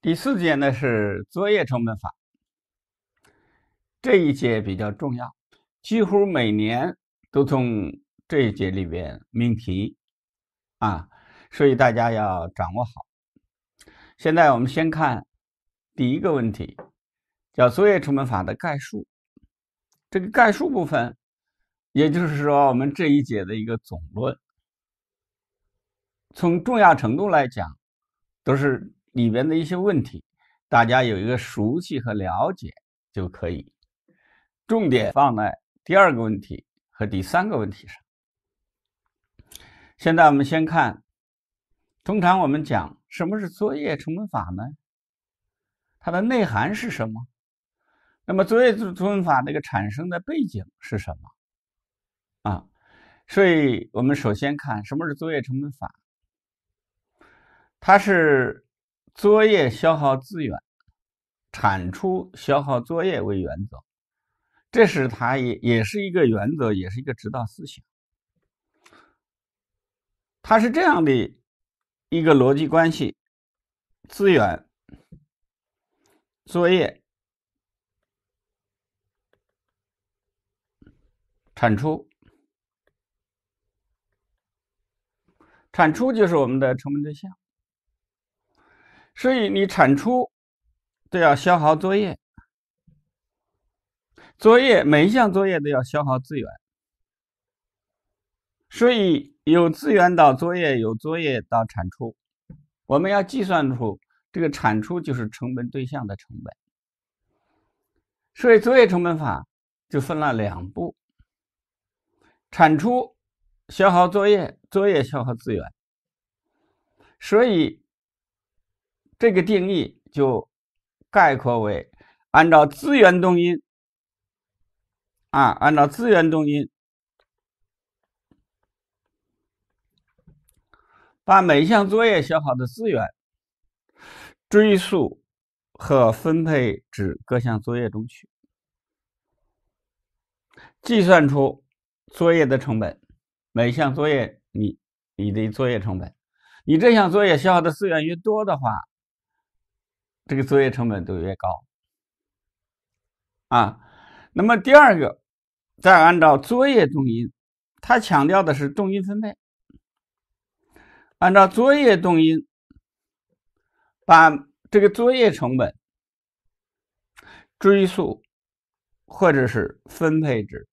第四节呢是作业成本法，这一节比较重要，几乎每年都从这一节里边命题，啊，所以大家要掌握好。现在我们先看第一个问题，叫作业成本法的概述。这个概述部分，也就是说我们这一节的一个总论，从重要程度来讲，都是。里边的一些问题，大家有一个熟悉和了解就可以。重点放在第二个问题和第三个问题上。现在我们先看，通常我们讲什么是作业成本法呢？它的内涵是什么？那么作业成成本法这个产生的背景是什么？啊，所以我们首先看什么是作业成本法，它是。作业消耗资源，产出消耗作业为原则，这是它也也是一个原则，也是一个指导思想。它是这样的一个逻辑关系：资源、作业、产出，产出就是我们的成本对象。所以，你产出都要消耗作业，作业每一项作业都要消耗资源。所以，有资源到作业，有作业到产出，我们要计算出这个产出就是成本对象的成本。所以，作业成本法就分了两步：产出消耗作业，作业消耗资源。所以。这个定义就概括为：按照资源动因，啊，按照资源动因，把每项作业消耗的资源追溯和分配至各项作业中去，计算出作业的成本。每项作业，你你的作业成本，你这项作业消耗的资源越多的话，这个作业成本都越高啊。那么第二个，再按照作业动因，它强调的是动因分配。按照作业动因，把这个作业成本追溯或者是分配至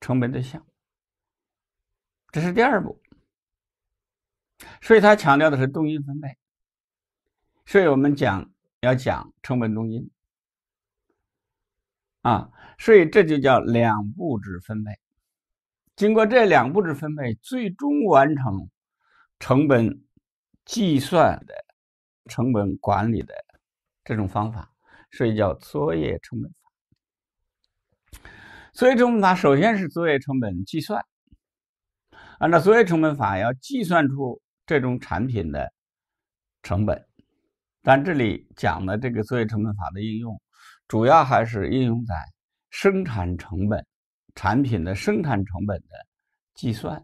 成本对象，这是第二步。所以它强调的是动因分配。所以我们讲。要讲成本中心啊，所以这就叫两步制分配。经过这两步制分配，最终完成成本计算的、成本管理的这种方法，所以叫作业成本法。作业成本法首先是作业成本计算，按照作业成本法要计算出这种产品的成本。但这里讲的这个作业成本法的应用，主要还是应用在生产成本、产品的生产成本的计算、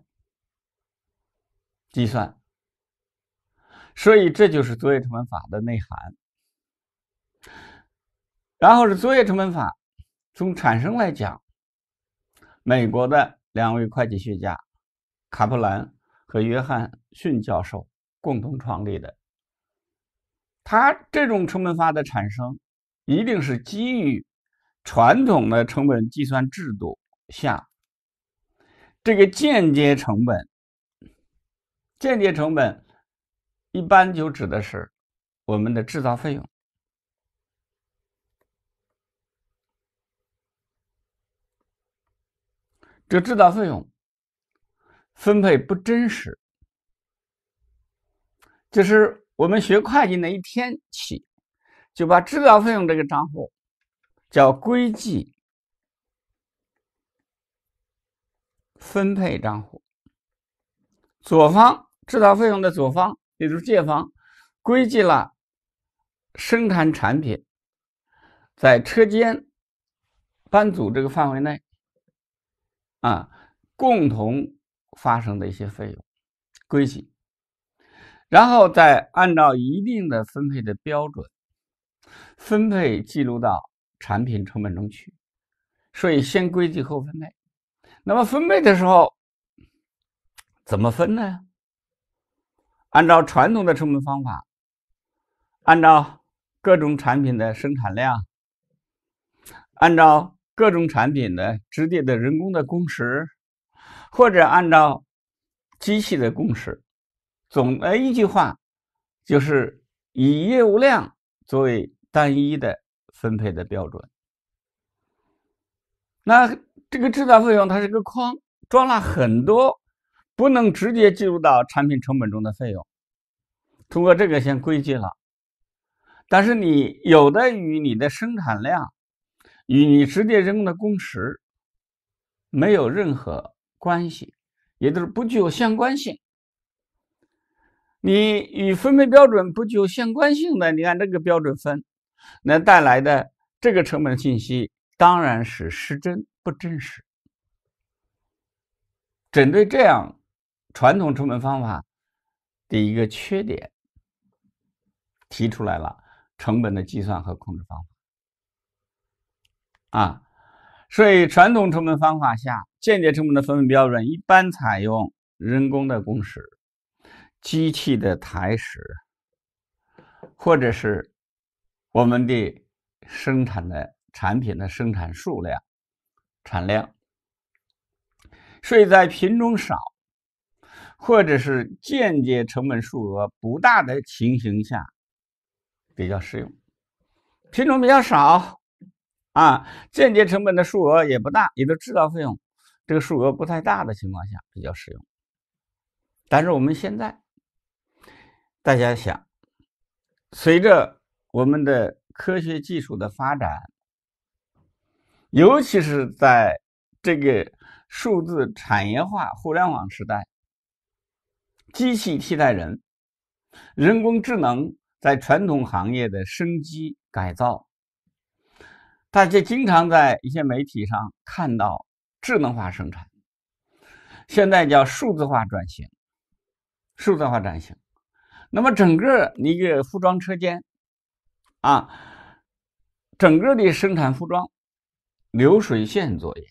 计算。所以这就是作业成本法的内涵。然后是作业成本法，从产生来讲，美国的两位会计学家卡普兰和约翰逊教授共同创立的。它这种成本法的产生，一定是基于传统的成本计算制度下，这个间接成本，间接成本一般就指的是我们的制造费用，这制造费用分配不真实，就是。我们学会计那一天起，就把治疗费用这个账户叫归记。分配账户。左方治疗费用的左方，也就是借方，归集了生产产品在车间班组这个范围内啊共同发生的一些费用，归集。然后再按照一定的分配的标准，分配记录到产品成本中去，所以先归集后分配。那么分配的时候怎么分呢？按照传统的成本方法，按照各种产品的生产量，按照各种产品的直接的人工的工时，或者按照机器的工时。总的一句话，就是以业务量作为单一的分配的标准。那这个制造费用它是个筐，装了很多不能直接计入到产品成本中的费用，通过这个先归结了。但是你有的与你的生产量、与你直接人工的工时没有任何关系，也就是不具有相关性。你与分配标准不具有相关性的，你按这个标准分，那带来的这个成本信息当然是失真、不真实。针对这样传统成本方法的一个缺点，提出来了成本的计算和控制方法。啊，所以传统成本方法下，间接成本的分配标准一般采用人工的工时。机器的台式或者是我们的生产的产品的生产数量、产量，所以在品种少，或者是间接成本数额不大的情形下，比较适用。品种比较少，啊，间接成本的数额也不大，也的制造费用这个数额不太大的情况下比较适用。但是我们现在。大家想，随着我们的科学技术的发展，尤其是在这个数字产业化、互联网时代，机器替代人，人工智能在传统行业的升级改造，大家经常在一些媒体上看到智能化生产，现在叫数字化转型，数字化转型。那么整个一个服装车间，啊，整个的生产服装，流水线作业。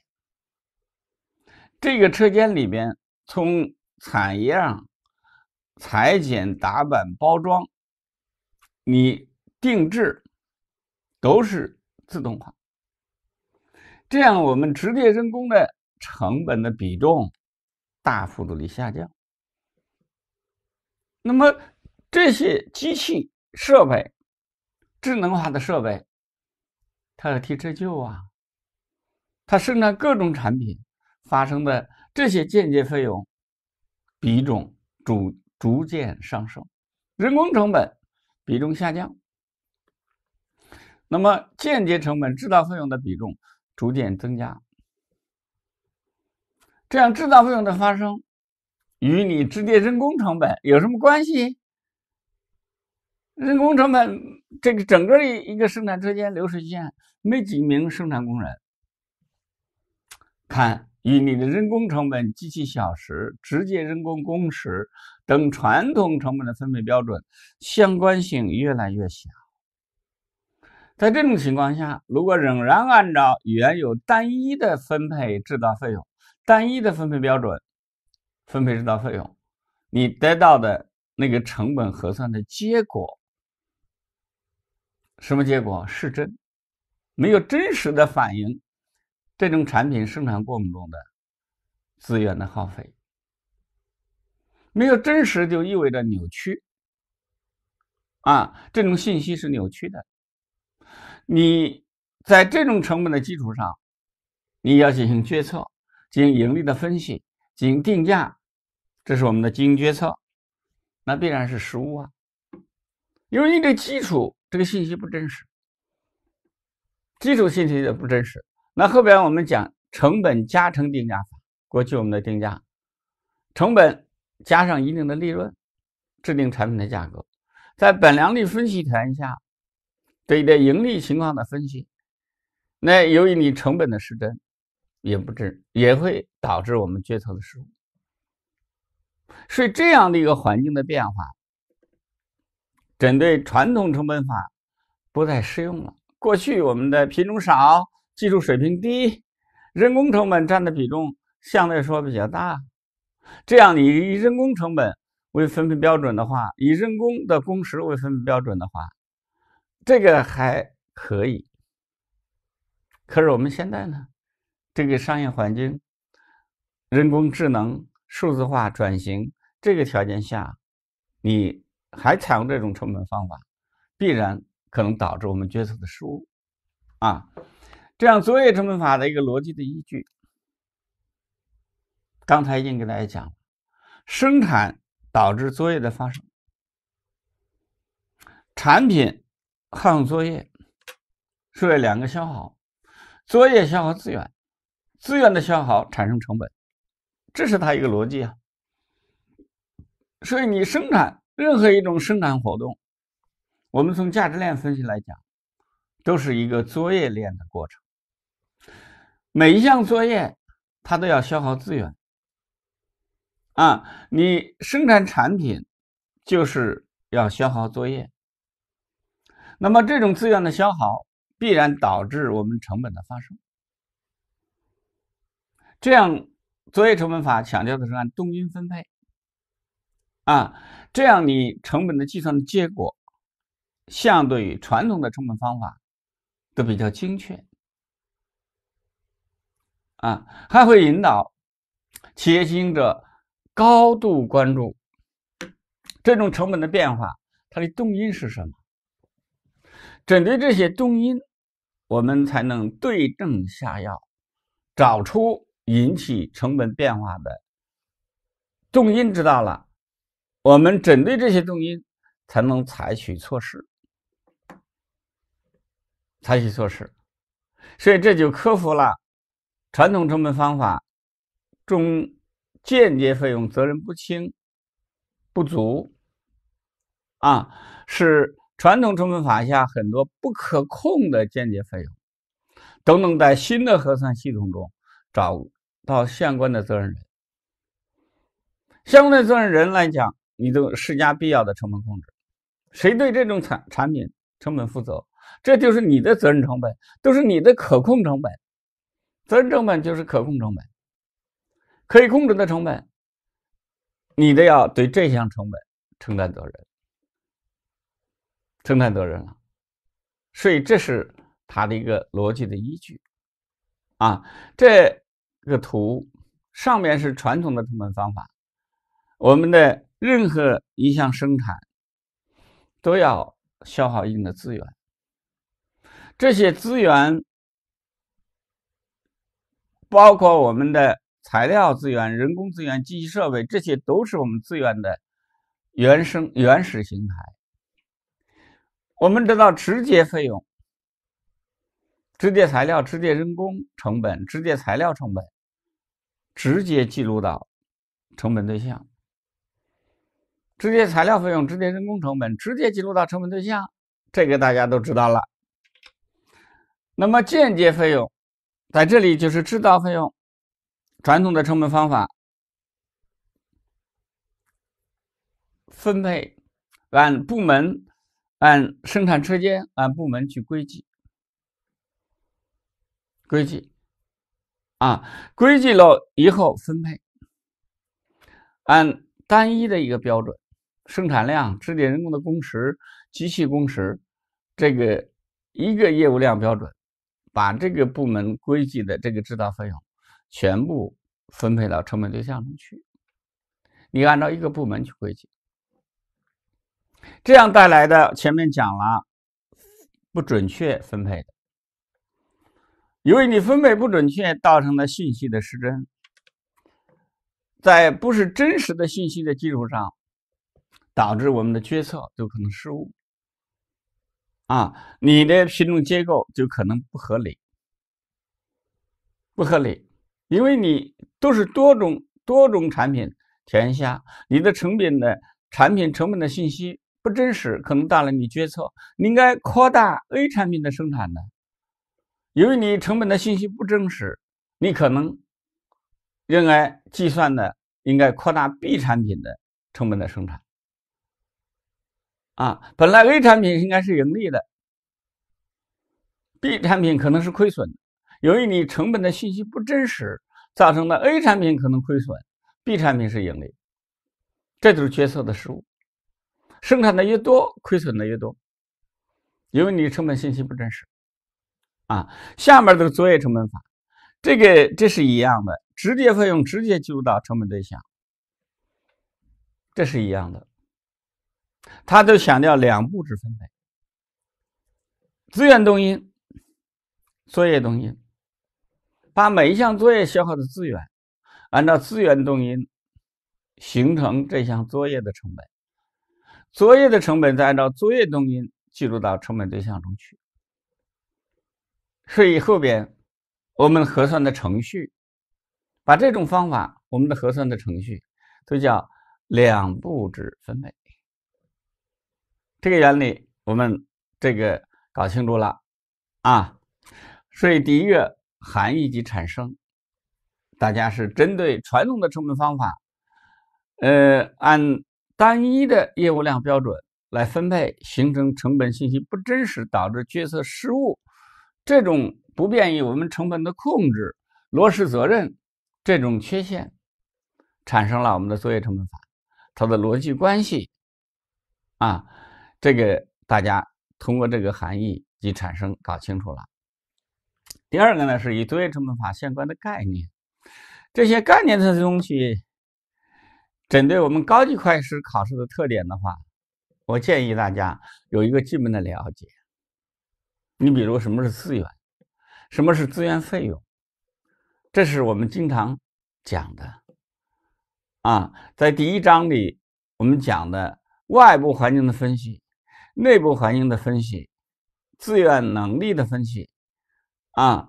这个车间里边，从产样、裁剪、打板、包装，你定制，都是自动化。这样，我们直接人工的成本的比重大幅度的下降。那么。这些机器设备、智能化的设备，它要提折旧啊，它生产各种产品发生的这些间接费用比重逐逐渐上升，人工成本比重下降，那么间接成本制造费用的比重逐渐增加，这样制造费用的发生与你直接人工成本有什么关系？人工成本，这个整个一一个生产车间流水线没几名生产工人，看与你的人工成本、机器小时、直接人工工时等传统成本的分配标准相关性越来越小。在这种情况下，如果仍然按照原有单一的分配制造费用、单一的分配标准分配制造费用，你得到的那个成本核算的结果。什么结果是真？没有真实的反映这种产品生产过程中的资源的耗费，没有真实就意味着扭曲啊！这种信息是扭曲的。你在这种成本的基础上，你要进行决策、进行盈利的分析、进行定价，这是我们的经营决策，那必然是失误啊！因为你的基础。这个信息不真实，基础信息也不真实。那后边我们讲成本加成定价法，过去我们的定价，成本加上一定的利润，制定产品的价格，在本量率分析条件下，对的盈利情况的分析，那由于你成本的失真，也不真，也会导致我们决策的失误。所以这样的一个环境的变化。针对传统成本法，不再适用了。过去我们的品种少，技术水平低，人工成本占的比重相对说比较大。这样你以人工成本为分配标准的话，以人工的工时为分配标准的话，这个还可以。可是我们现在呢，这个商业环境、人工智能、数字化转型这个条件下，你。还采用这种成本方法，必然可能导致我们决策的失误，啊，这样作业成本法的一个逻辑的依据，刚才已经给大家讲了：生产导致作业的发生，产品耗用作业，是为两个消耗，作业消耗资源，资源的消耗产生成本，这是它一个逻辑啊，所以你生产。任何一种生产活动，我们从价值链分析来讲，都是一个作业链的过程。每一项作业，它都要消耗资源。啊，你生产产品，就是要消耗作业。那么，这种资源的消耗必然导致我们成本的发生。这样，作业成本法强调的是按动因分配。啊。这样，你成本的计算的结果相对于传统的成本方法都比较精确啊，还会引导企业经营者高度关注这种成本的变化，它的动因是什么？针对这些动因，我们才能对症下药，找出引起成本变化的动因。知道了。我们针对这些动因，才能采取措施，采取措施，所以这就克服了传统成本方法中间接费用责任不清、不足啊，是传统成本法下很多不可控的间接费用都能在新的核算系统中找到相关的责任人，相关的责任人来讲。你都施加必要的成本控制，谁对这种产产品成本负责？这就是你的责任成本，都是你的可控成本。责任成本就是可控成本，可以控制的成本，你都要对这项成本承担责任，承担责任了。所以这是它的一个逻辑的依据，啊，这个图上面是传统的成本方法。我们的任何一项生产都要消耗一定的资源，这些资源包括我们的材料资源、人工资源、机器设备，这些都是我们资源的原生原始形态。我们知道，直接费用、直接材料、直接人工成本、直接材料成本直接记录到成本对象。直接材料费用、直接人工成本直接记录到成本对象，这个大家都知道了。那么间接费用在这里就是制造费用，传统的成本方法分配按部门、按生产车间、按部门去归集、归集，啊，归集了以后分配按单一的一个标准。生产量、质接人工的工时、机器工时，这个一个业务量标准，把这个部门规计的这个制造费用全部分配到成本对象中去。你按照一个部门去规计，这样带来的前面讲了不准确分配的，由于你分配不准确造成的信息的失真，在不是真实的信息的基础上。导致我们的决策就可能失误啊！你的品种结构就可能不合理，不合理，因为你都是多种多种产品填下，你的成本的产品成本的信息不真实，可能带来你决策你应该扩大 A 产品的生产的，由于你成本的信息不真实，你可能应该计算的应该扩大 B 产品的成本的生产。啊，本来 A 产品应该是盈利的，B 产品可能是亏损，由于你成本的信息不真实造成的，A 产品可能亏损，B 产品是盈利，这就是决策的失误。生产的越多，亏损的越多，因为你成本信息不真实。啊，下面的作业成本法，这个这是一样的，直接费用直接计入到成本对象，这是一样的。它都强调两步制分配，资源动因、作业动因，把每一项作业消耗的资源，按照资源动因形成这项作业的成本，作业的成本再按照作业动因记录到成本对象中去。所以后边我们核算的程序，把这种方法我们的核算的程序都叫两步制分配。这个原理我们这个搞清楚了啊，所以第一个含义及产生，大家是针对传统的成本方法，呃，按单一的业务量标准来分配，形成成本信息不真实，导致决策失误，这种不便于我们成本的控制、落实责任，这种缺陷，产生了我们的作业成本法，它的逻辑关系啊。这个大家通过这个含义及产生搞清楚了。第二个呢，是以作业成本法相关的概念，这些概念的东西，针对我们高级会计师考试的特点的话，我建议大家有一个基本的了解。你比如什么是资源，什么是资源费用，这是我们经常讲的。啊，在第一章里我们讲的外部环境的分析。内部环境的分析、资源能力的分析啊，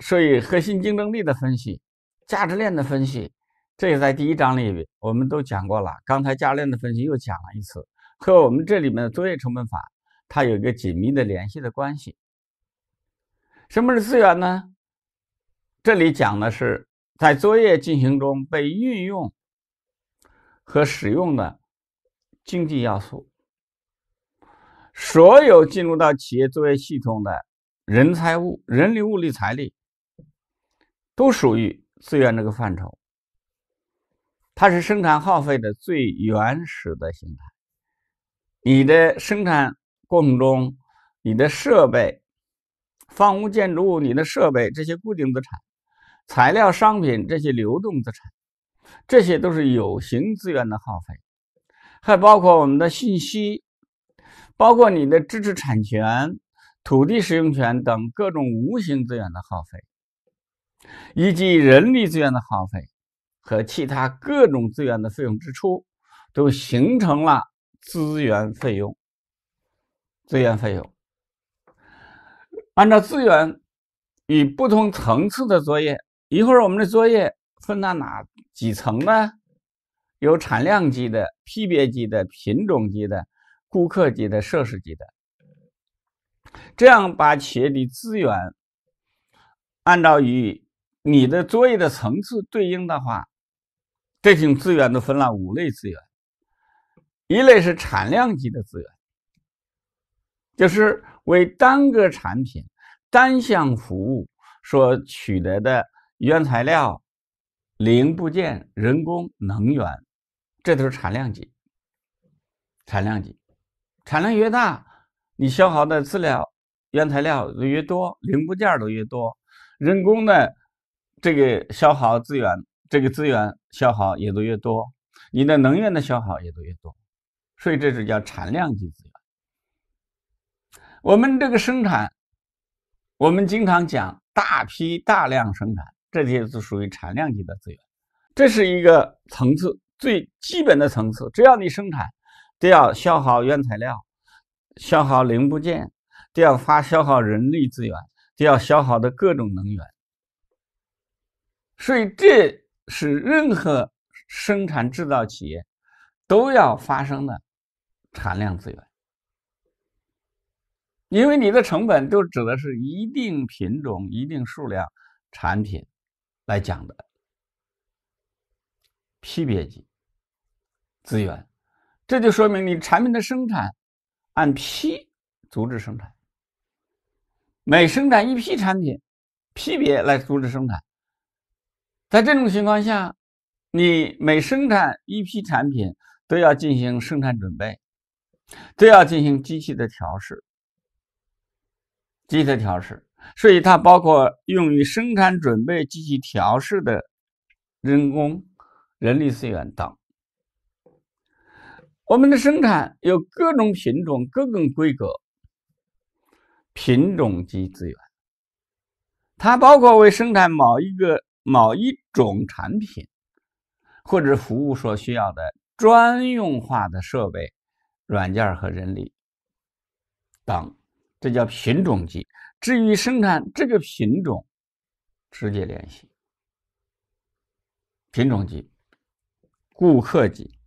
所以核心竞争力的分析、价值链的分析，这也在第一章里我们都讲过了。刚才价值链的分析又讲了一次，和我们这里面的作业成本法，它有一个紧密的联系的关系。什么是资源呢？这里讲的是在作业进行中被运用和使用的经济要素。所有进入到企业作业系统的人、财物、人力、物力、财力，都属于资源这个范畴。它是生产耗费的最原始的形态。你的生产过程中，你的设备、房屋建筑物、你的设备这些固定资产，材料、商品这些流动资产，这些都是有形资源的耗费，还包括我们的信息。包括你的知识产权、土地使用权等各种无形资源的耗费，以及人力资源的耗费和其他各种资源的费用支出，都形成了资源费用。资源费用，按照资源与不同层次的作业，一会儿我们的作业分到哪几层呢？有产量级的、批别级的、品种级的。顾客级的、设施级的，这样把企业的资源按照与你的作业的层次对应的话，这些资源都分了五类资源。一类是产量级的资源，就是为单个产品、单项服务所取得的原材料、零部件、人工、能源，这都是产量级。产量级。产量越大，你消耗的资料、原材料越多，零部件都越多，人工的这个消耗资源，这个资源消耗也都越多，你的能源的消耗也都越多，所以这是叫产量级资源。我们这个生产，我们经常讲大批大量生产，这些都属于产量级的资源，这是一个层次最基本的层次。只要你生产。第二，消耗原材料，消耗零部件，第二发消耗人力资源，第二消耗的各种能源，所以这是任何生产制造企业都要发生的产量资源。因为你的成本都指的是一定品种、一定数量产品来讲的，区别级资源。这就说明你产品的生产按批组织生产，每生产一批产品，批别来组织生产。在这种情况下，你每生产一批产品都要进行生产准备，都要进行机器的调试，机的调试，所以它包括用于生产准备、机器调试的人工、人力资源等。我们的生产有各种品种、各种规格、品种及资源，它包括为生产某一个某一种产品或者服务所需要的专用化的设备、软件和人力等，这叫品种级。至于生产这个品种，直接联系品种级、顾客级。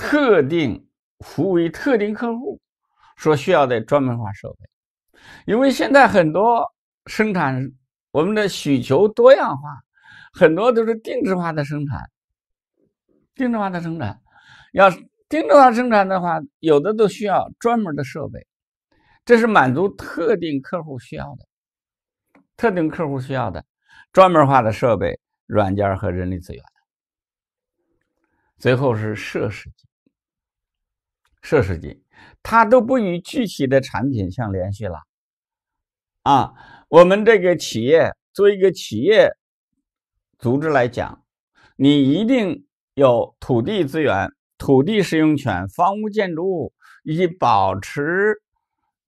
特定服务于特定客户所需要的专门化设备，因为现在很多生产我们的需求多样化，很多都是定制化的生产。定制化的生产要定制化生产的话，有的都需要专门的设备，这是满足特定客户需要的、特定客户需要的专门化的设备、软件和人力资源。最后是设施。摄氏级，它都不与具体的产品相联系了。啊，我们这个企业作为一个企业组织来讲，你一定有土地资源、土地使用权、房屋建筑物，以及保持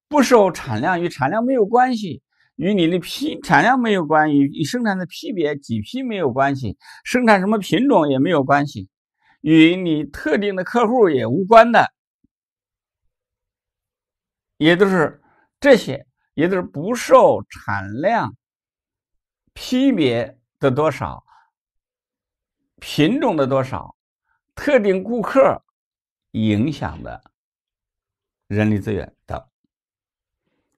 不受产量与产量没有关系，与你的批产量没有关系，与生产的批别几批没有关系，生产什么品种也没有关系，与你特定的客户也无关的。也就是这些，也就是不受产量、批别的多少、品种的多少、特定顾客影响的人力资源等，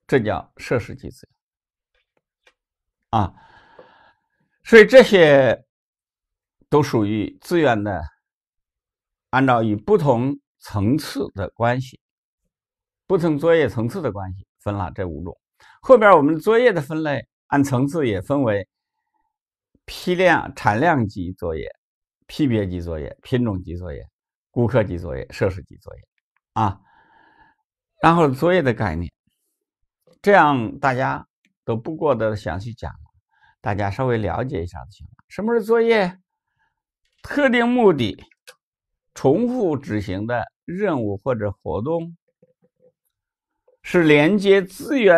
这叫设施级资源啊。所以这些都属于资源的，按照以不同层次的关系。不同作业层次的关系分了这五种，后边我们作业的分类按层次也分为批量产量级作业、批别级作业、品种级作业、顾客级作业、设施级作业啊。然后作业的概念，这样大家都不过的详细讲，大家稍微了解一下就行了。什么是作业？特定目的、重复执行的任务或者活动。是连接资源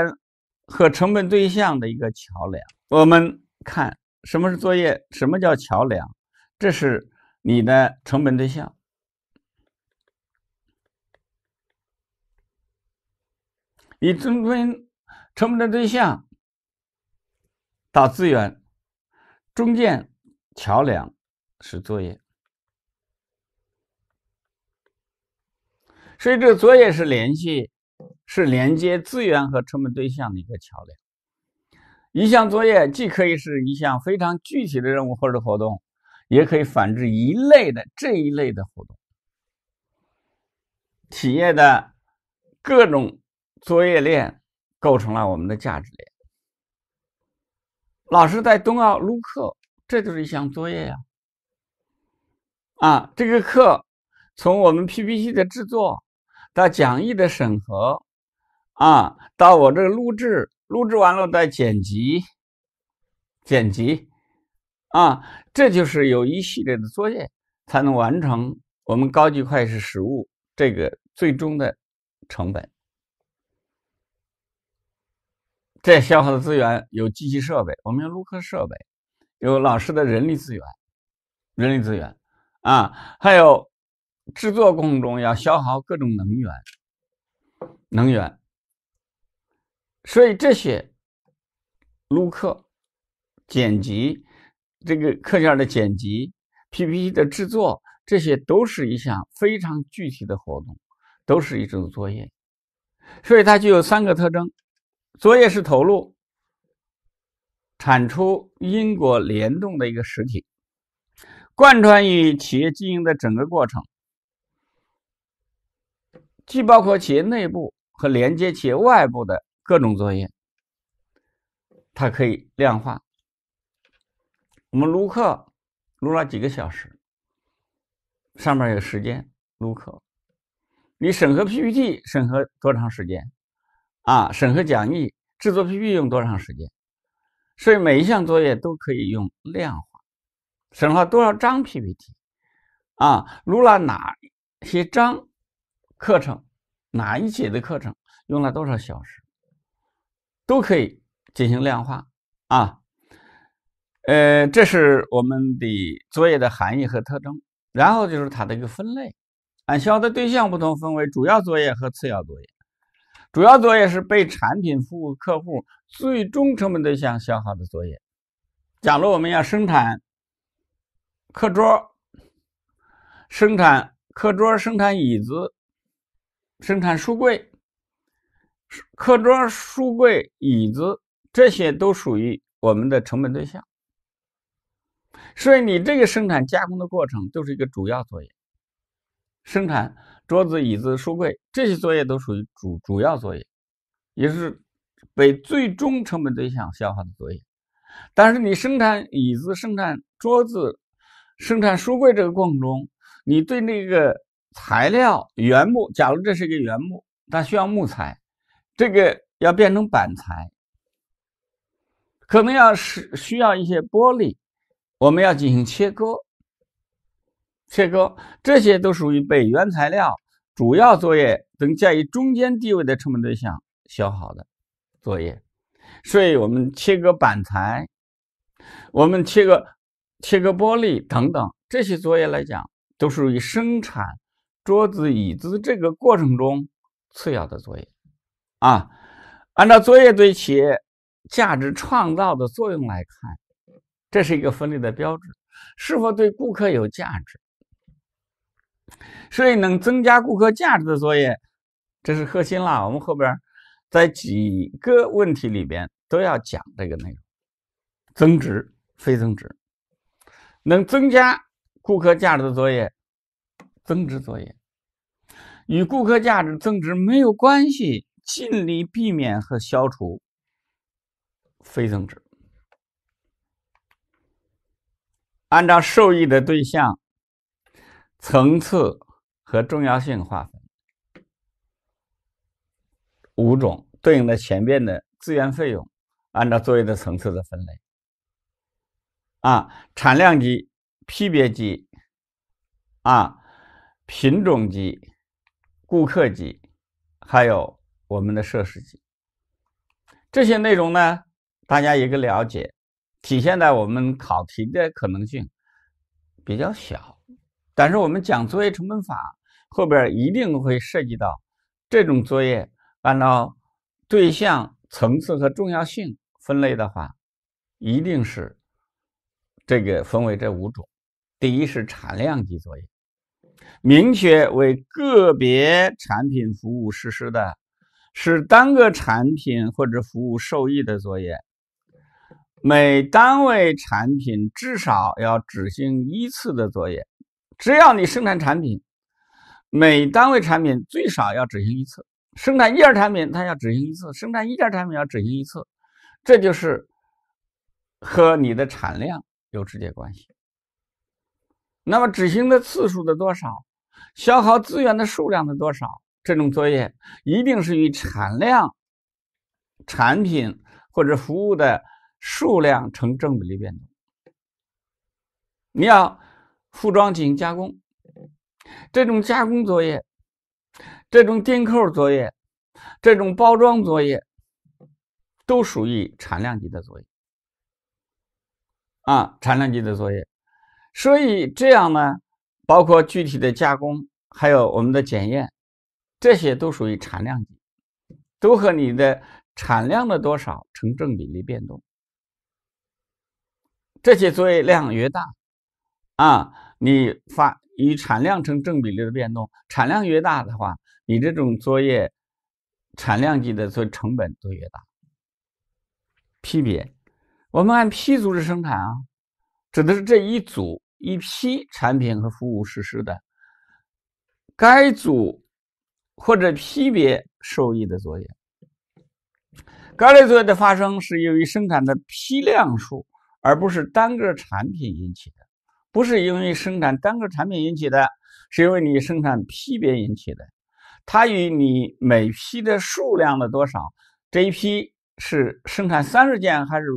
和成本对象的一个桥梁。我们看什么是作业，什么叫桥梁？这是你的成本对象，你间成本对象到资源，中间桥梁是作业。所以这个作业是联系。是连接资源和成本对象的一个桥梁。一项作业既可以是一项非常具体的任务或者活动，也可以反制一类的这一类的活动。企业的各种作业链构成了我们的价值链。老师在冬奥录课，这就是一项作业呀！啊，这个课从我们 PPT 的制作到讲义的审核。啊，到我这录制，录制完了再剪辑，剪辑，啊，这就是有一系列的作业才能完成我们高级会计实务这个最终的成本。这消耗的资源有机器设备，我们有录课设备，有老师的人力资源，人力资源，啊，还有制作过程中要消耗各种能源，能源。所以这些录课、剪辑这个课件的剪辑、PPT 的制作，这些都是一项非常具体的活动，都是一种作业。所以它具有三个特征：作业是投入、产出因果联动的一个实体，贯穿于企业经营的整个过程，既包括企业内部和连接企业外部的。各种作业，它可以量化。我们录课录了几个小时，上面有时间录课。你审核 PPT 审核多长时间啊？审核讲义制作 PPT 用多长时间？所以每一项作业都可以用量化，审核多少张 PPT 啊？录了哪些章课程？哪一节的课程用了多少小时？都可以进行量化啊，呃，这是我们的作业的含义和特征。然后就是它的一个分类，按消耗的对象不同，分为主要作业和次要作业。主要作业是被产品、服务、客户最终成本对象消耗的作业。假如我们要生产课桌，生产课桌，生产椅子，生产书柜。课桌、书柜、椅子，这些都属于我们的成本对象。所以，你这个生产加工的过程就是一个主要作业。生产桌子、椅子、书柜这些作业都属于主主要作业，也是被最终成本对象消耗的作业。但是，你生产椅子、生产桌子、生产书柜这个过程中，你对那个材料原木，假如这是一个原木，它需要木材。这个要变成板材，可能要是需要一些玻璃，我们要进行切割、切割，这些都属于被原材料、主要作业等介于中间地位的成本对象消耗的作业。所以，我们切割板材、我们切割切割玻璃等等这些作业来讲，都属于生产桌子、椅子这个过程中次要的作业。啊，按照作业对企业价值创造的作用来看，这是一个分类的标志。是否对顾客有价值？所以，能增加顾客价值的作业，这是核心了。我们后边在几个问题里边都要讲这个内容：增值、非增值，能增加顾客价值的作业，增值作业，与顾客价值增值没有关系。尽力避免和消除非增值。按照受益的对象、层次和重要性划分，五种对应的前边的资源费用，按照作业的层次的分类，啊，产量级、批别级、啊品种级、顾客级，还有。我们的设施级，这些内容呢，大家一个了解，体现在我们考题的可能性比较小，但是我们讲作业成本法后边一定会涉及到这种作业，按照对象层次和重要性分类的话，一定是这个分为这五种，第一是产量级作业，明确为个别产品服务实施的。是单个产品或者服务受益的作业，每单位产品至少要执行一次的作业。只要你生产产品，每单位产品最少要执行一次。生产一件产品，它要执行一次；生产一件产品要执行一次，这就是和你的产量有直接关系。那么执行的次数的多少，消耗资源的数量的多少。这种作业一定是与产量、产品或者服务的数量成正比例变动。你要服装进行加工，这种加工作业、这种钉扣作业、这种包装作业，都属于产量级的作业啊，产量级的作业。所以这样呢，包括具体的加工，还有我们的检验。这些都属于产量级，都和你的产量的多少成正比例变动。这些作业量越大，啊，你发与产量成正比例的变动，产量越大的话，你这种作业产量级的业成本都越大。批别，我们按批组织生产啊，指的是这一组一批产品和服务实施的，该组。或者批别受益的作业，高类作业的发生是由于生产的批量数，而不是单个产品引起的，不是因为生产单个产品引起的，是因为你生产批别引起的。它与你每批的数量的多少，这一批是生产三十件还是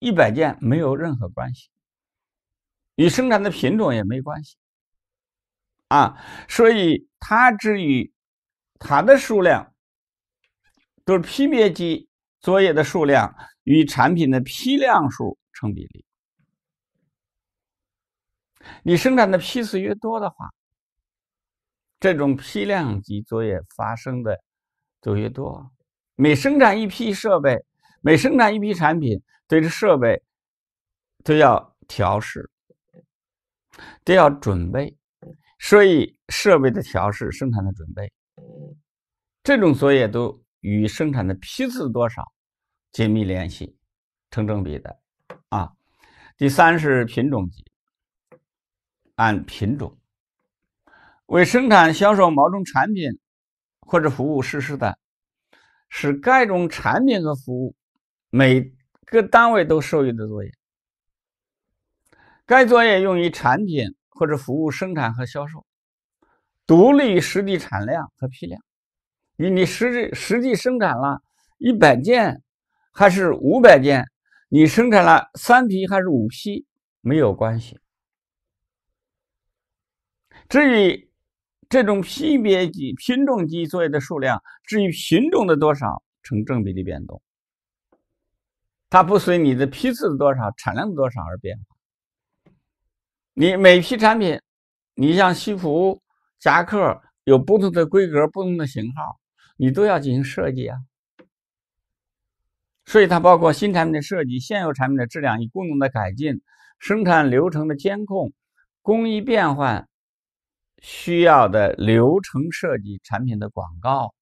一百件，没有任何关系，与生产的品种也没关系，啊，所以它只与。它的数量都是批别级作业的数量与产品的批量数成比例。你生产的批次越多的话，这种批量级作业发生的就越多。每生产一批设备，每生产一批产品，对这设备都要调试，都要准备，所以设备的调试、生产的准备。这种作业都与生产的批次多少紧密联系，成正比的啊。第三是品种级，按品种为生产、销售某种产品或者服务实施的，使该种产品和服务每个单位都受益的作业。该作业用于产品或者服务生产和销售。独立于实际产量和批量，与你实际实际生产了一百件还是五百件，你生产了三批还是五批没有关系。至于这种批别级品种级作业的数量，至于品种的多少成正比例变动，它不随你的批次的多少、产量的多少而变。化。你每批产品，你像西服。夹克有不同的规格、不同的型号，你都要进行设计啊。所以它包括新产品的设计、现有产品的质量与功能的改进、生产流程的监控、工艺变换需要的流程设计、产品的广告。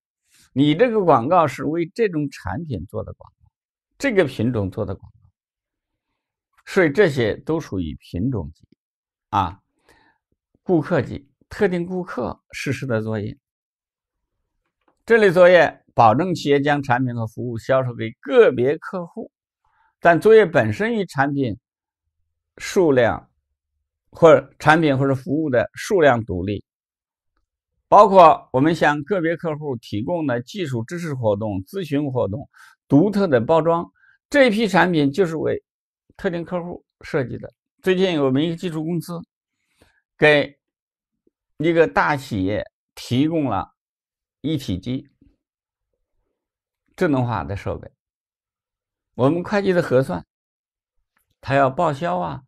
你这个广告是为这种产品做的广告，这个品种做的广告。所以这些都属于品种级啊，顾客级。特定顾客实施的作业，这类作业保证企业将产品和服务销售给个别客户，但作业本身与产品数量或产品或者服务的数量独立。包括我们向个别客户提供的技术支持活动、咨询活动、独特的包装。这一批产品就是为特定客户设计的。最近我们一个技术公司给。一个大企业提供了一体机、智能化的设备。我们会计的核算，他要报销啊，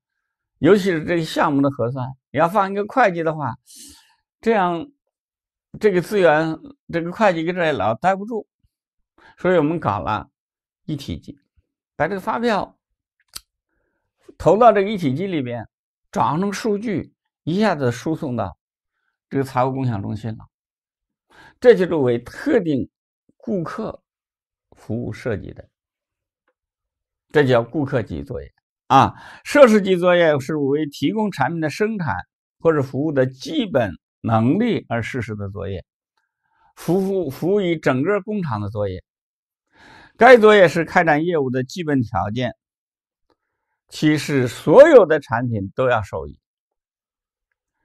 尤其是这些项目的核算，你要放一个会计的话，这样这个资源，这个会计跟这儿老待不住，所以我们搞了一体机，把这个发票投到这个一体机里边，转换成数据，一下子输送到。这个财务共享中心了，这就是为特定顾客服务设计的，这叫顾客级作业啊。设施级作业是为提供产品的生产或者服务的基本能力而实施的作业，服务服务于整个工厂的作业。该作业是开展业务的基本条件，其实所有的产品都要受益。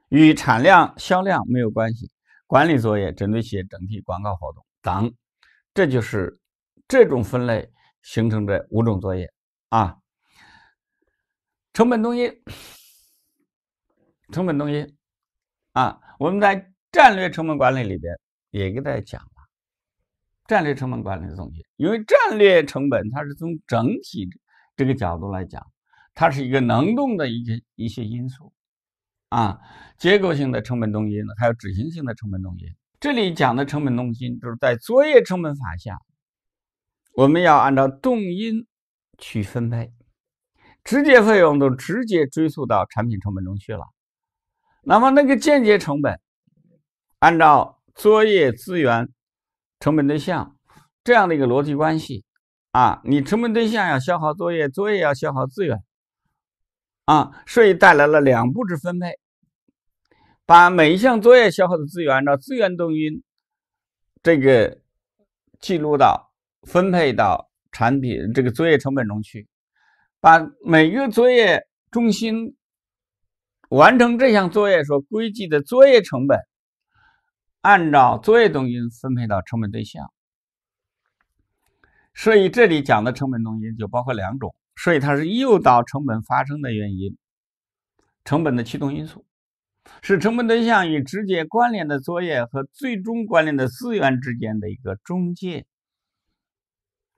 与产量、销量没有关系，管理作业针对企业整体广告活动等，这就是这种分类形成的五种作业啊。成本东西成本东西啊，我们在战略成本管理里边也给大家讲了战略成本管理的东西，因为战略成本它是从整体这个角度来讲，它是一个能动的一些一些因素。啊，结构性的成本动因还有执行性的成本动因。这里讲的成本动因，就是在作业成本法下，我们要按照动因去分配，直接费用都直接追溯到产品成本中去了。那么那个间接成本，按照作业资源成本对象这样的一个逻辑关系啊，你成本对象要消耗作业，作业要消耗资源。啊，所以带来了两步制分配，把每一项作业消耗的资源按照资源动因这个记录到分配到产品这个作业成本中去，把每个作业中心完成这项作业所归集的作业成本，按照作业动因分配到成本对象。所以这里讲的成本动因就包括两种。所以它是诱导成本发生的原因，成本的驱动因素，是成本对象与直接关联的作业和最终关联的资源之间的一个中介。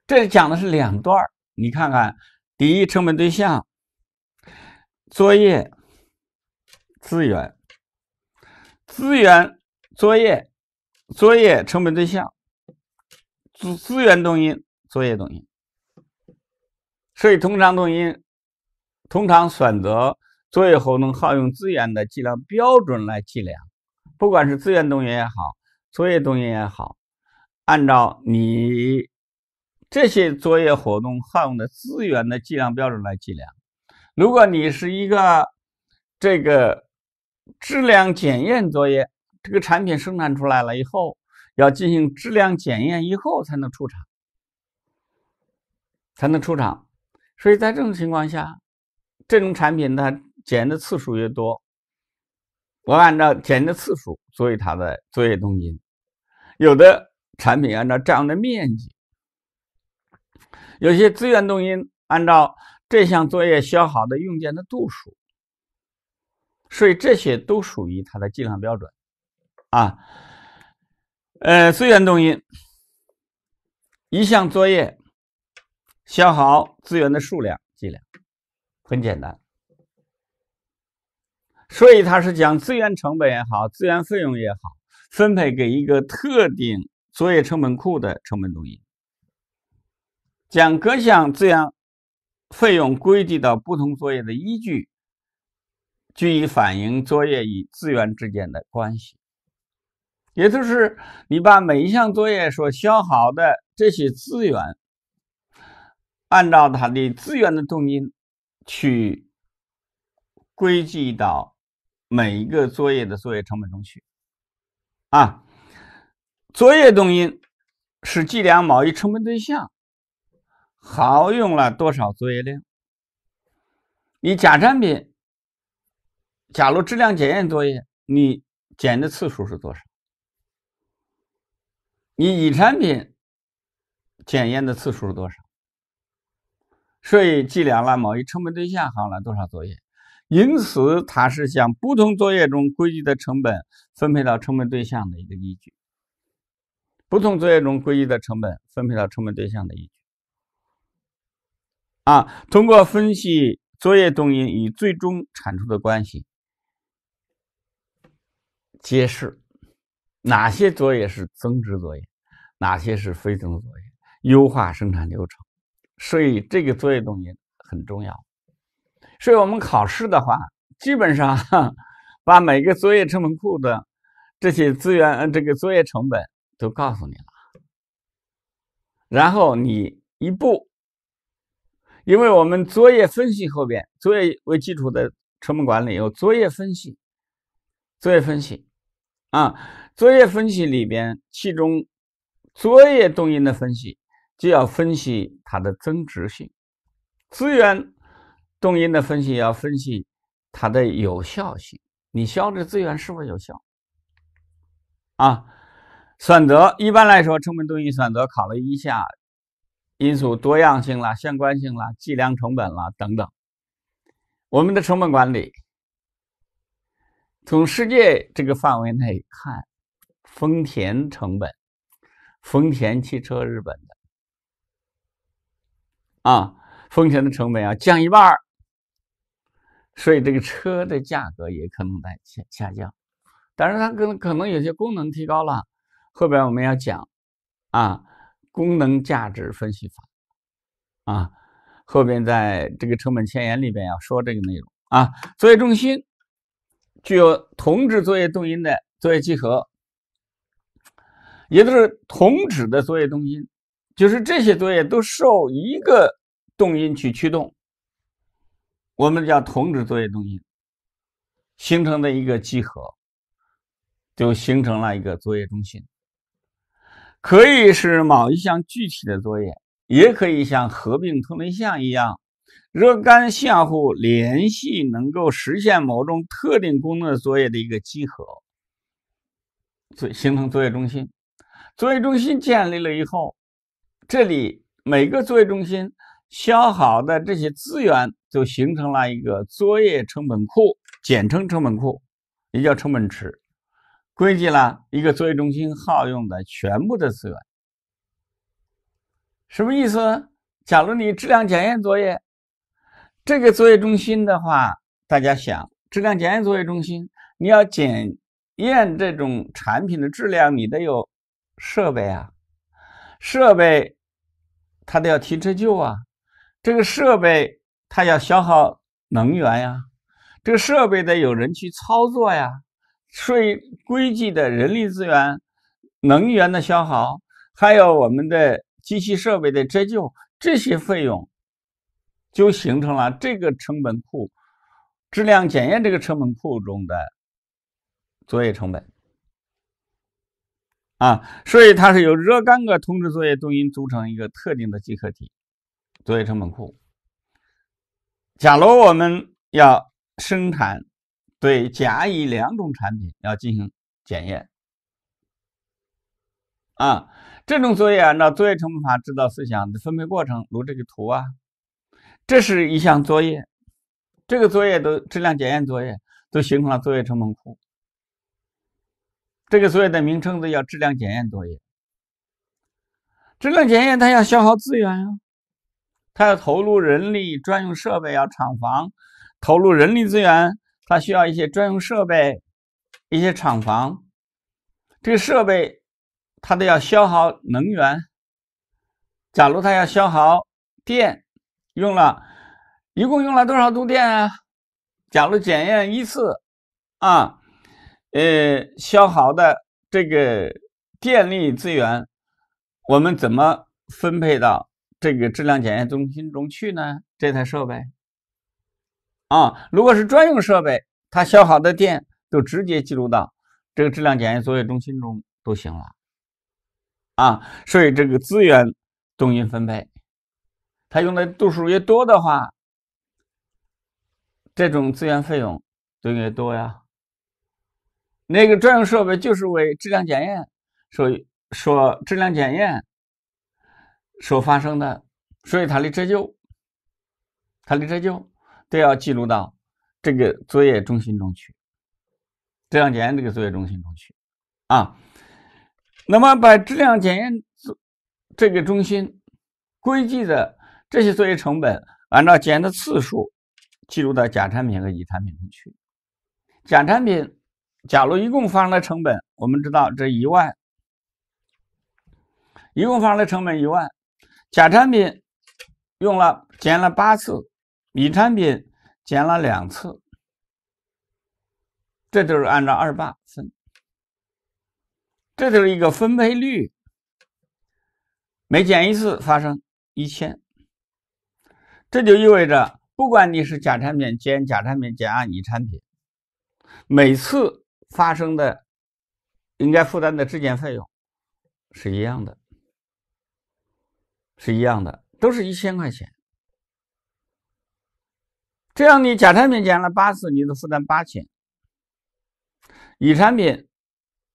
这讲的是两段你看看，第一，成本对象、作业、资源、资源、作业、作业、成本对象、资资源动因、作业动因。所以，通常动因通常选择作业活动耗用资源的计量标准来计量，不管是资源动因也好，作业动因也好，按照你这些作业活动耗用的资源的计量标准来计量。如果你是一个这个质量检验作业，这个产品生产出来了以后，要进行质量检验以后才能出厂，才能出厂。所以在这种情况下，这种产品它检验的次数越多，我按照检验的次数作为它的作业动因；有的产品按照这样的面积；有些资源动因按照这项作业消耗的用电的度数。所以这些都属于它的计量标准，啊，呃，资源动因一项作业。消耗资源的数量计量很简单，所以它是将资源成本也好，资源费用也好，分配给一个特定作业成本库的成本中心，将各项资源费用归集到不同作业的依据，据以反映作业与资源之间的关系，也就是你把每一项作业所消耗的这些资源。按照它的资源的动因去归计到每一个作业的作业成本中去啊，作业动因是计量某一成本对象耗用了多少作业量。你甲产品假如质量检验作业，你检的次数是多少？你乙产品检验的次数是多少？所以计量了某一成本对象行了多少作业，因此它是将不同作业中归集的成本分配到成本对象的一个依据。不同作业中归集的成本分配到成本对象的依据，啊，通过分析作业动因与最终产出的关系，揭示哪些作业是增值作业，哪些是非增值作业，优化生产流程。所以这个作业动因很重要，所以我们考试的话，基本上 把每个作业成本库的这些资源，呃，这个作业成本都告诉你了，然后你一步，因为我们作业分析后边作业为基础的成本管理有作业分析，作业分析，啊，作业分析里边其中作业动因的分析。就要分析它的增值性，资源动因的分析也要分析它的有效性，你消的资源是否有效？啊，选择一般来说成本动因选择考虑一下因素多样性啦、相关性啦、计量成本啦等等。我们的成本管理从世界这个范围内看，丰田成本，丰田汽车日本。啊，丰田的成本要降一半儿，所以这个车的价格也可能在下下降，但是它可能可能有些功能提高了，后边我们要讲啊，功能价值分析法啊，后边在这个成本前沿里边要说这个内容啊，作业中心具有同质作业动因的作业集合，也就是同质的作业动因就是这些作业都受一个动因去驱动，我们叫同质作业动因，形成的一个集合，就形成了一个作业中心。可以是某一项具体的作业，也可以像合并同类项一样，若干相互联系、能够实现某种特定功能的作业的一个集合，以形成作业中心。作业中心建立了以后。这里每个作业中心消耗的这些资源，就形成了一个作业成本库，简称成本库，也叫成本池，归集了一个作业中心耗用的全部的资源。什么意思？假如你质量检验作业，这个作业中心的话，大家想，质量检验作业中心，你要检验这种产品的质量，你得有设备啊，设备。它得要提折旧啊，这个设备它要消耗能源呀，这个设备得有人去操作呀，税规计的人力资源、能源的消耗，还有我们的机器设备的折旧，这些费用就形成了这个成本库，质量检验这个成本库中的作业成本。啊，所以它是由若干个同质作业动因组成一个特定的集合体，作业成本库。假如我们要生产对甲乙两种产品要进行检验，啊，这种作业按照作业成本法制造思想的分配过程，如这个图啊，这是一项作业，这个作业的质量检验作业都形成了作业成本库。这个作业的名称叫质量检验作业。质量检验，它要消耗资源啊，它要投入人力、专用设备、要厂房，投入人力资源，它需要一些专用设备、一些厂房。这个设备，它都要消耗能源。假如它要消耗电，用了一共用了多少度电啊？假如检验一次，啊。呃，消耗的这个电力资源，我们怎么分配到这个质量检验中心中去呢？这台设备啊，如果是专用设备，它消耗的电都直接记录到这个质量检验作业中心中都行了啊。所以这个资源重新分配，它用的度数越多的话，这种资源费用就越多呀。那个专用设备就是为质量检验所所质量检验所发生的，所以它的折旧，它的折旧都要记录到这个作业中心中去，质量检验这个作业中心中去啊。那么把质量检验这这个中心归计的这些作业成本，按照检验的次数记录到甲产品和乙产品中去，甲产品。假如一共发生的成本，我们知道这一万，一共发生的成本一万，甲产品用了减了八次，乙产品减了两次，这就是按照二八分，这就是一个分配率，每减一次发生一千，这就意味着不管你是甲产品减甲产品减按乙产品，每次。发生的应该负担的质检费用是一样的，是一样的，都是一千块钱。这样，你甲产品减了八次，你都负担八千；乙产品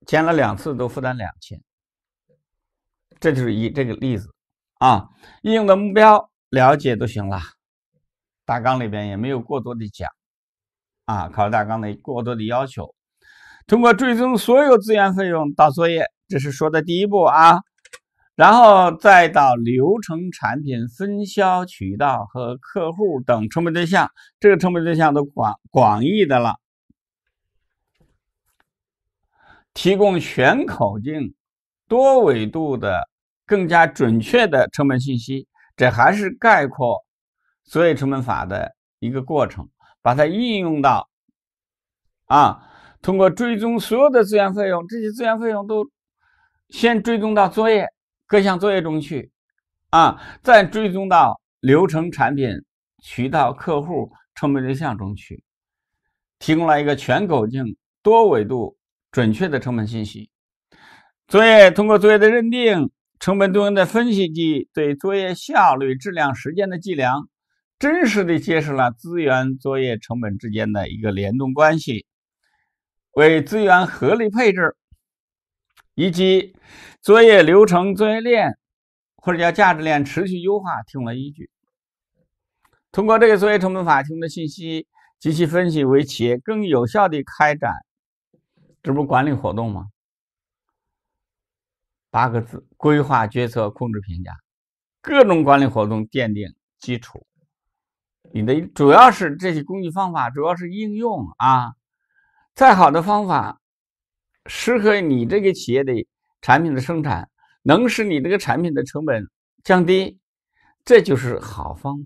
减了两次，都负担两千。这就是一这个例子啊。应用的目标了解都行了，大纲里边也没有过多的讲啊，考大纲的过多的要求。通过追踪所有资源费用到作业，这是说的第一步啊，然后再到流程、产品、分销渠道和客户等成本对象，这个成本对象都广广义的了，提供全口径、多维度的更加准确的成本信息，这还是概括作业成本法的一个过程，把它应用到啊。通过追踪所有的资源费用，这些资源费用都先追踪到作业各项作业中去，啊，再追踪到流程、产品、渠道、客户成本对象中去，提供了一个全口径、多维度、准确的成本信息。作业通过作业的认定、成本对应的分析及对作业效率、质量、时间的计量，真实的揭示了资源、作业成本之间的一个联动关系。为资源合理配置以及作业流程、作业链或者叫价值链持续优化提供了依据。通过这个作业成本法提供的信息及其分析，为企业更有效地开展这不管理活动吗？八个字：规划、决策、控制、评价，各种管理活动奠定基础。你的主要是这些工具方法，主要是应用啊。再好的方法，适合你这个企业的产品的生产，能使你这个产品的成本降低，这就是好方法。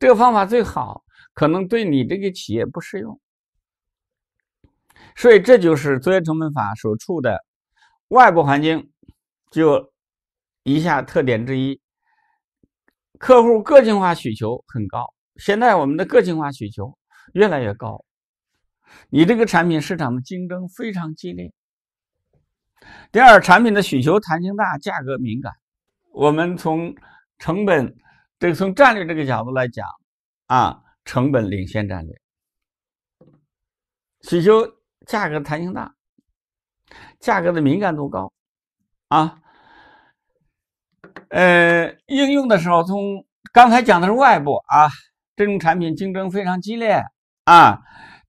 这个方法最好，可能对你这个企业不适用。所以，这就是作业成本法所处的外部环境，就以下特点之一：客户个性化需求很高。现在我们的个性化需求越来越高。你这个产品市场的竞争非常激烈。第二，产品的需求弹性大，价格敏感。我们从成本，这个从战略这个角度来讲，啊，成本领先战略，需求价格弹性大，价格的敏感度高，啊，呃，应用的时候，从刚才讲的是外部啊，这种产品竞争非常激烈啊。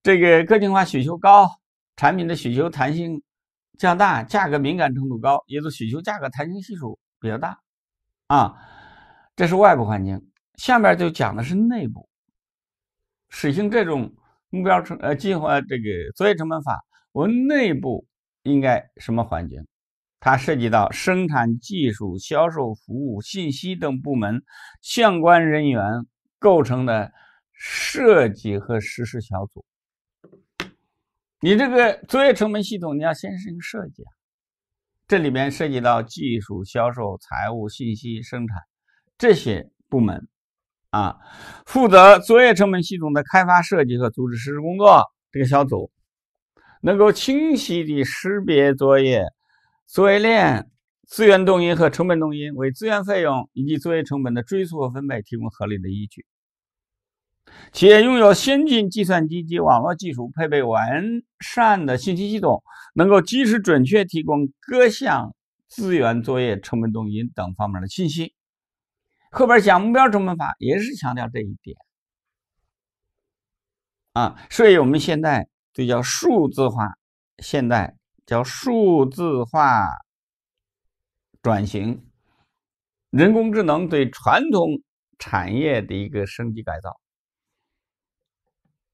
这个个性化需求高，产品的需求弹性较大，价格敏感程度高，也就需求价格弹性系数比较大。啊，这是外部环境。下面就讲的是内部，实行这种目标成呃计划这个作业成本法，我们内部应该什么环境？它涉及到生产技术、销售服务、信息等部门相关人员构成的设计和实施小组。你这个作业成本系统，你要先进行设计，啊。这里面涉及到技术、销售、财务、信息、生产这些部门，啊，负责作业成本系统的开发、设计和组织实施工作。这个小组能够清晰地识别作业、作业链、资源动因和成本动因，为资源费用以及作业成本的追溯和分配提供合理的依据。企业拥有先进计算机及网络技术，配备完善的信息系统，能够及时准确提供各项资源、作业、成本、动因等方面的信息。后边讲目标成本法也是强调这一点啊。所以我们现在就叫数字化，现代叫数字化转型，人工智能对传统产业的一个升级改造。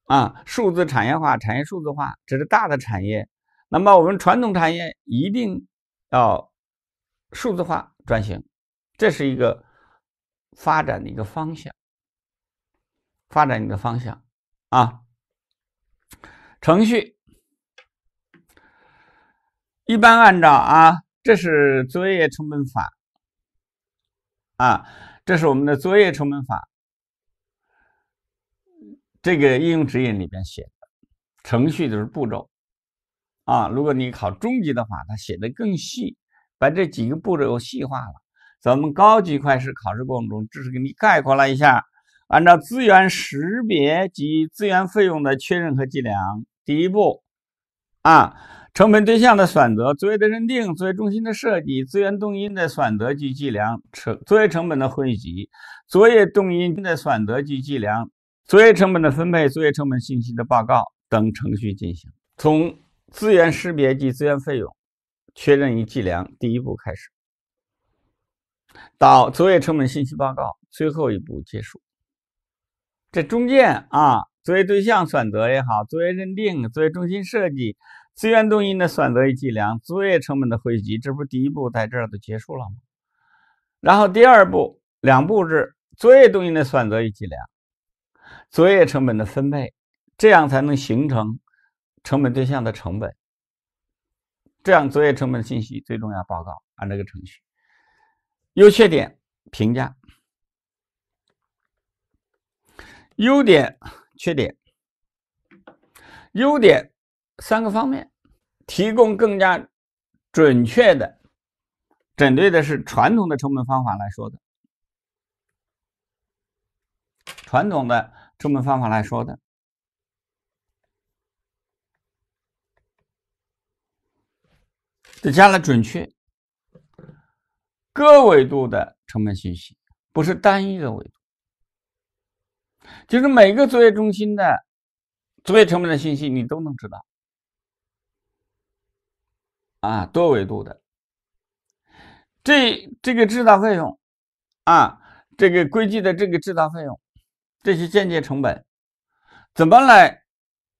啊，数字产业化、产业数字化，这是大的产业。那么我们传统产业一定要数字化转型，这是一个发展的一个方向。发展一个方向啊。程序一般按照啊，这是作业成本法啊，这是我们的作业成本法。这个应用指引里边写的程序就是步骤啊。如果你考中级的话，它写的更细，把这几个步骤细化了。咱们高级快试考试过程中只是给你概括了一下。按照资源识别及资源费用的确认和计量，第一步啊，成本对象的选择、作业的认定、作业中心的设计、资源动因的选择及计量、成作业成本的汇集、作业动因的选择及计量。作业成本的分配、作业成本信息的报告等程序进行，从资源识别及资源费用确认与计量第一步开始，到作业成本信息报告最后一步结束。这中间啊，作业对象选择也好，作业认定、作业中心设计、资源动因的选择与计量、作业成本的汇集，这不第一步在这儿就结束了吗？然后第二步两步制，作业动因的选择与计量。作业成本的分配，这样才能形成成本对象的成本。这样作业成本信息最重要，报告按这个程序。优缺点评价，优点、缺点、优点三个方面，提供更加准确的，针对的是传统的成本方法来说的，传统的。成本方法来说的，得加了准确，各维度的成本信息，不是单一的维度，就是每个作业中心的作业成本的信息，你都能知道。啊，多维度的，这这个制造费用，啊，这个归计的这个制造费用。这些间接成本怎么来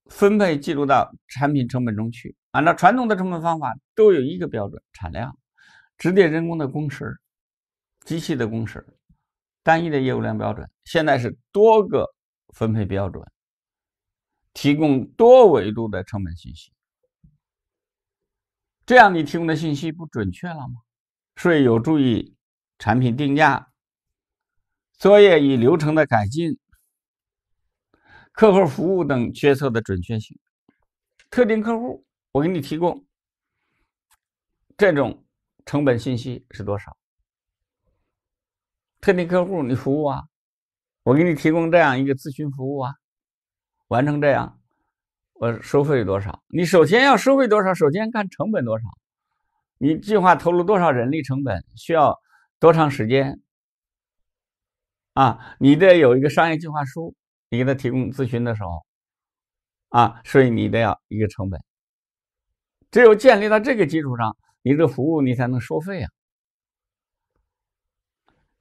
分配记录到产品成本中去？按照传统的成本方法，都有一个标准产量、直接人工的工时、机器的工时、单一的业务量标准。现在是多个分配标准，提供多维度的成本信息。这样你提供的信息不准确了吗？所以有助于产品定价、作业与流程的改进。客户服务等决策的准确性。特定客户，我给你提供这种成本信息是多少？特定客户，你服务啊，我给你提供这样一个咨询服务啊，完成这样，我收费多少？你首先要收费多少？首先看成本多少，你计划投入多少人力成本？需要多长时间？啊，你得有一个商业计划书。你给他提供咨询的时候，啊，所以你得要一个成本。只有建立到这个基础上，你这服务你才能收费啊。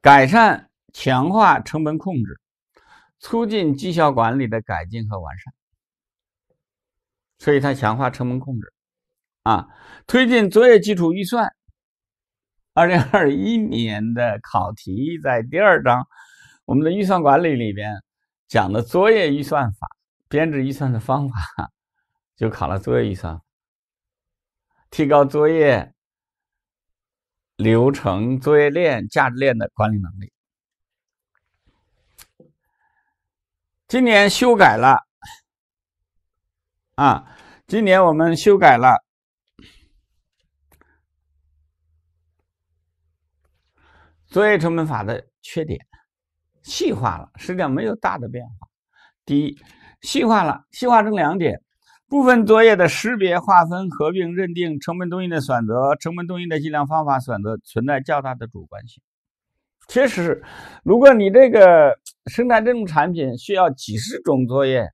改善、强化成本控制，促进绩效管理的改进和完善。所以它强化成本控制，啊，推进作业基础预算。二零二一年的考题在第二章，我们的预算管理里边。讲的作业预算法编制预算的方法，就考了作业预算，提高作业流程、作业链、价值链的管理能力。今年修改了啊，今年我们修改了作业成本法的缺点。细化了，实际上没有大的变化。第一，细化了，细化成两点：部分作业的识别、划分、合并、认定，成本动因的选择，成本动因的计量方法选择，存在较大的主观性。确实如果你这个生产这种产品需要几十种作业，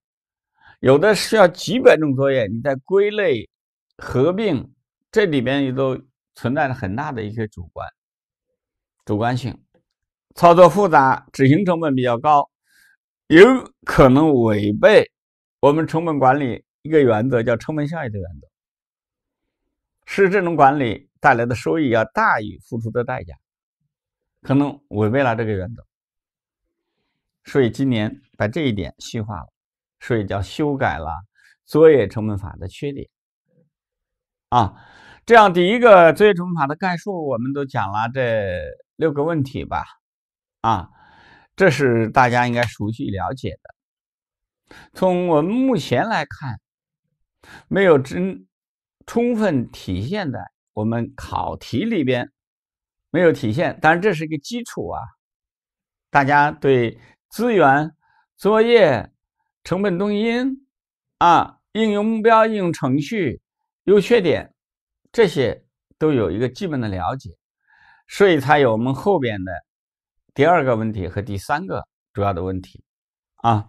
有的需要几百种作业，你在归类、合并这里边也都存在着很大的一些主观主观性。操作复杂，执行成本比较高，有可能违背我们成本管理一个原则，叫成本效益的原则，是这种管理带来的收益要大于付出的代价，可能违背了这个原则，所以今年把这一点细化了，所以叫修改了作业成本法的缺点，啊，这样第一个作业成本法的概述，我们都讲了这六个问题吧。啊，这是大家应该熟悉了解的。从我们目前来看，没有真充分体现在我们考题里边，没有体现。当然，这是一个基础啊。大家对资源、作业、成本动因啊、应用目标、应用程序、优缺点这些都有一个基本的了解，所以才有我们后边的。第二个问题和第三个主要的问题，啊。